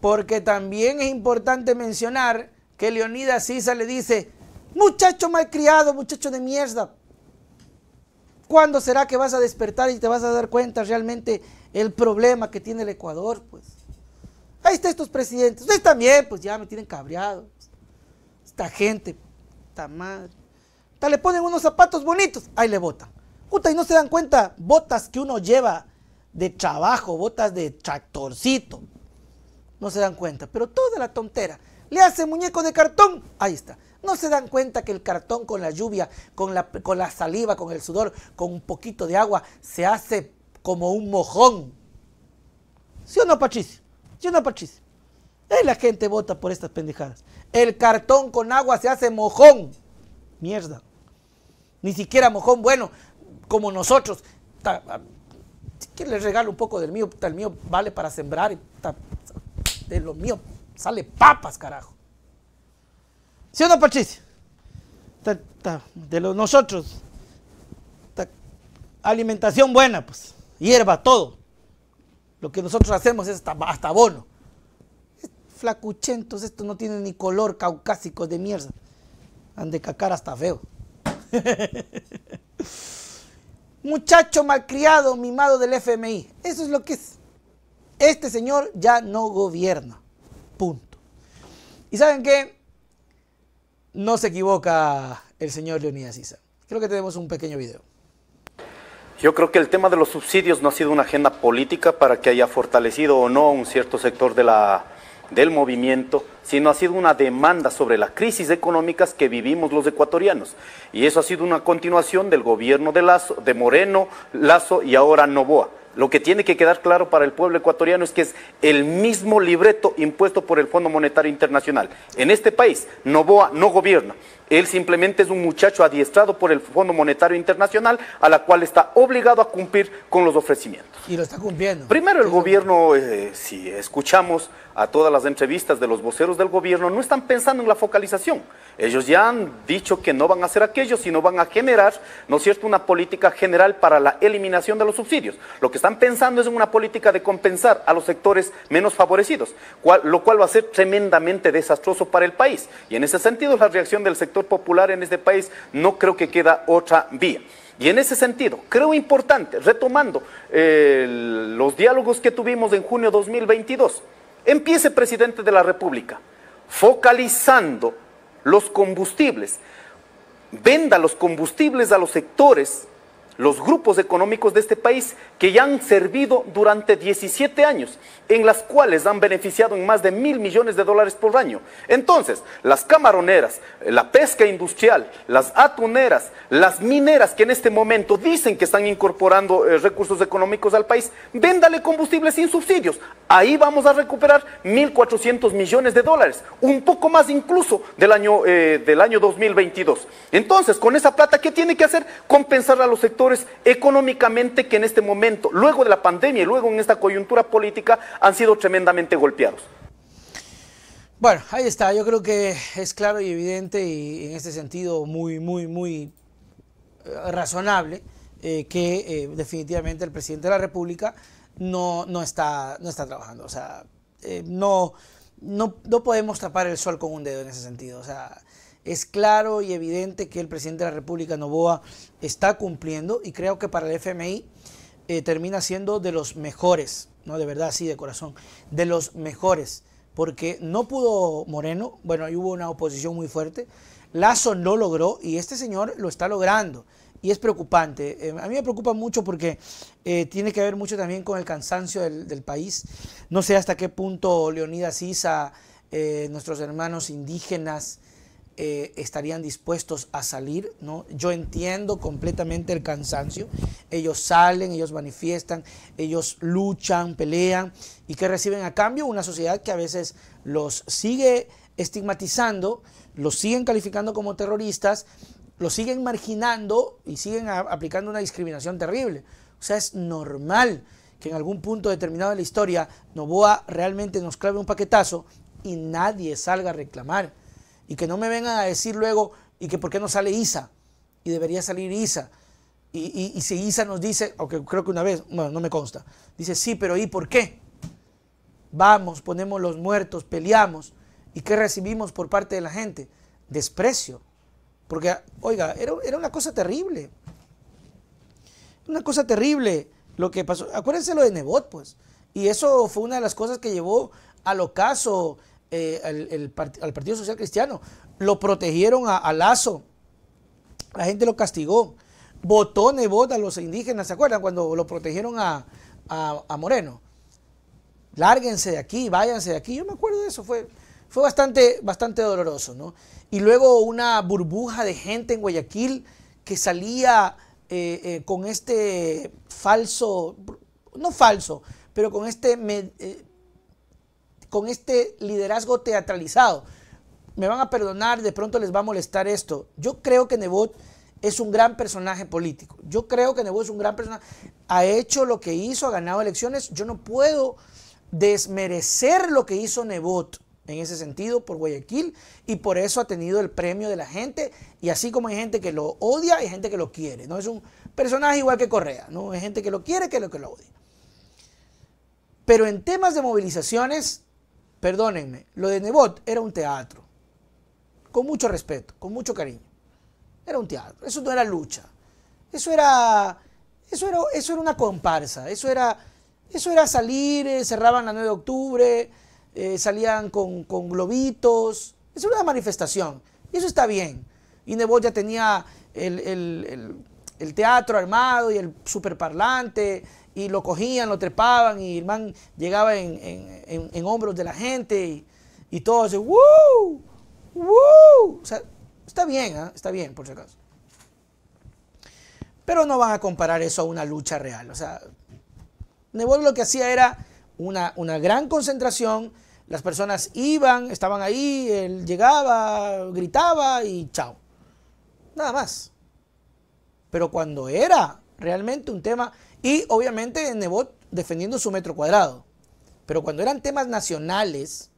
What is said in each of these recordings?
Porque también es importante mencionar que Leonidas Sisa le dice, muchacho malcriado, muchacho de mierda, ¿cuándo será que vas a despertar y te vas a dar cuenta realmente el problema que tiene el Ecuador? Pues ahí están estos presidentes, ustedes también, pues ya me tienen cabreado, esta gente, esta madre, le ponen unos zapatos bonitos, ahí le votan. Puta, y no se dan cuenta, botas que uno lleva de trabajo, botas de tractorcito, no se dan cuenta. Pero toda la tontera. Le hace muñeco de cartón. Ahí está. No se dan cuenta que el cartón con la lluvia, con la, la saliva, con el sudor, con un poquito de agua, se hace como un mojón. ¿Sí o no, Patricio? ¿Sí o no, Patricio? la gente vota por estas pendejadas. El cartón con agua se hace mojón. Mierda. Ni siquiera mojón bueno, como nosotros. Ah, si le regalo un poco del mío, el mío vale para sembrar. está de lo mío sale papas, carajo. ¿Sí o no, Patricia? de los nosotros. alimentación buena, pues. Hierba, todo. Lo que nosotros hacemos es hasta, abono. Flacuchentos, esto no tiene ni color caucásico de mierda. Han de cacar hasta feo. Muchacho malcriado, mimado del FMI. Eso es lo que es. Este señor ya no gobierna. Punto. ¿Y saben qué? No se equivoca el señor Leonidas Isa. Creo que tenemos un pequeño video. Yo creo que el tema de los subsidios no ha sido una agenda política para que haya fortalecido o no un cierto sector de la, del movimiento, sino ha sido una demanda sobre las crisis económicas que vivimos los ecuatorianos. Y eso ha sido una continuación del gobierno de, Lazo, de Moreno, Lazo y ahora Novoa. Lo que tiene que quedar claro para el pueblo ecuatoriano es que es el mismo libreto impuesto por el Fondo Monetario Internacional. En este país, Novoa no gobierna. Él simplemente es un muchacho adiestrado por el Fondo Monetario Internacional, a la cual está obligado a cumplir con los ofrecimientos. Y lo está cumpliendo. Primero, el gobierno, eh, si escuchamos a todas las entrevistas de los voceros del gobierno, no están pensando en la focalización. Ellos ya han dicho que no van a hacer aquello, sino van a generar, ¿no es cierto?, una política general para la eliminación de los subsidios. Lo que están pensando es en una política de compensar a los sectores menos favorecidos, lo cual va a ser tremendamente desastroso para el país. Y en ese sentido, la reacción del sector popular en este país, no creo que queda otra vía. Y en ese sentido, creo importante, retomando eh, los diálogos que tuvimos en junio 2022, empiece presidente de la República focalizando los combustibles, venda los combustibles a los sectores los grupos económicos de este país que ya han servido durante 17 años, en las cuales han beneficiado en más de mil millones de dólares por año. Entonces, las camaroneras, la pesca industrial, las atuneras, las mineras que en este momento dicen que están incorporando eh, recursos económicos al país, véndale combustible sin subsidios. Ahí vamos a recuperar 1.400 millones de dólares, un poco más incluso del año, eh, del año 2022. Entonces, con esa plata, ¿qué tiene que hacer? Compensar a los sectores económicamente que en este momento, luego de la pandemia y luego en esta coyuntura política, han sido tremendamente golpeados. Bueno, ahí está, yo creo que es claro y evidente y en este sentido muy, muy, muy eh, razonable eh, que eh, definitivamente el presidente de la República no, no, está, no está trabajando. O sea, no, no, no podemos tapar el sol con un dedo en ese sentido. O sea, es claro y evidente que el presidente de la República, Novoa, está cumpliendo y creo que para el FMI eh, termina siendo de los mejores, no de verdad, sí, de corazón, de los mejores, porque no pudo Moreno, bueno, ahí hubo una oposición muy fuerte, Lazo no logró y este señor lo está logrando y es preocupante. Eh, a mí me preocupa mucho porque eh, tiene que ver mucho también con el cansancio del, país. No sé hasta qué punto Leonidas Isa, nuestros hermanos indígenas, eh, estarían dispuestos a salir, ¿no? Yo entiendo completamente el cansancio. Ellos salen, ellos manifiestan, ellos luchan, pelean y que reciben a cambio una sociedad que a veces los sigue estigmatizando, los siguen calificando como terroristas, los siguen marginando y siguen aplicando una discriminación terrible. O sea, es normal que en algún punto determinado de la historia Novoa realmente nos clave un paquetazo y nadie salga a reclamar. Y que no me vengan a decir luego, y que por qué no sale Isa, y debería salir Isa. Y, si Isa nos dice, aunque creo que una vez, bueno, no me consta, dice, sí, pero ¿y por qué? Vamos, ponemos los muertos, peleamos. ¿Y qué recibimos por parte de la gente? Desprecio. Porque, oiga, era, era una cosa terrible. Una cosa terrible lo que pasó. Acuérdense lo de Nebot, pues. Y eso fue una de las cosas que llevó al ocaso eh, al Partido Social Cristiano, lo protegieron a, Lazo, la gente lo castigó, votó a los indígenas, ¿se acuerdan? Cuando lo protegieron a, a, Moreno. Lárguense de aquí, váyanse de aquí. Yo me acuerdo de eso, fue, fue bastante, bastante doloroso, ¿no? Y luego una burbuja de gente en Guayaquil que salía eh, eh, con este falso, no falso, pero con este con este liderazgo teatralizado. Me van a perdonar, de pronto les va a molestar esto. Yo creo que Nebot es un gran personaje político. Yo creo que Nebot es un gran personaje. Ha hecho lo que hizo, ha ganado elecciones. Yo no puedo desmerecer lo que hizo Nebot en ese sentido por Guayaquil y por eso ha tenido el premio de la gente y así como hay gente que lo odia hay gente que lo quiere no es un personaje igual que Correa no hay gente que lo quiere que lo que lo odia pero en temas de movilizaciones perdónenme, lo de Nebot era un teatro. Con mucho respeto, con mucho cariño. Era un teatro. Eso no era lucha. Eso era. Eso era, eso era una comparsa. Eso era. Eso era salir, eh, cerraban la 9 de octubre, eh, salían con, globitos. Eso era una manifestación. Y eso está bien. Y Nebot ya tenía el, el teatro armado y el superparlante y lo cogían, lo trepaban y el man llegaba en, hombros de la gente y, y todo ese ¡Woo! ¡Woo! O sea, está bien, ¿ah? está bien, por si acaso. Pero no van a comparar eso a una lucha real. O sea, Nebot lo que hacía era una, una gran concentración, las personas iban, estaban ahí, él llegaba, gritaba y chao. Nada más. Pero cuando era realmente un tema y obviamente Nebot defendiendo su metro cuadrado. Pero cuando eran temas nacionales,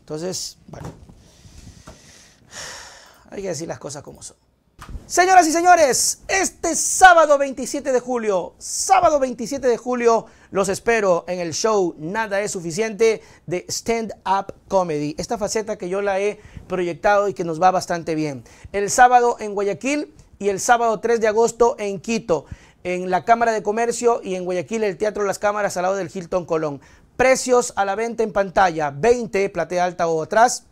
Entonces, bueno, hay que decir las cosas como son. Señoras y señores, este sábado 27 de julio, sábado 27 de julio, los espero en el show Nada es suficiente de Stand Up Comedy. Esta faceta que yo la he proyectado y que nos va bastante bien. El sábado en Guayaquil y el sábado 3 de agosto en Quito, en la Cámara de Comercio y en Guayaquil el Teatro Las Cámaras al lado del Hilton Colón. Precios a la venta en pantalla, 20 platea alta o atrás,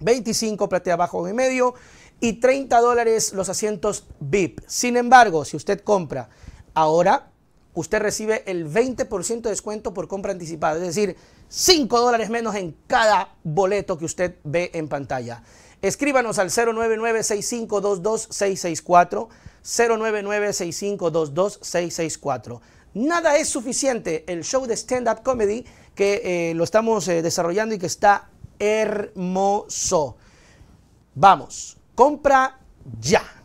25 platea abajo en medio y 30 dólares los asientos VIP. Sin embargo, si usted compra ahora, usted recibe el 20% de descuento por compra anticipada, es decir, 5 dólares menos en cada boleto que usted ve en pantalla. Escríbanos al 099-6522-664, 099-6522-664. Nada es suficiente, el show de stand-up comedy que eh, lo estamos eh, desarrollando y que está hermoso. Vamos, compra ya.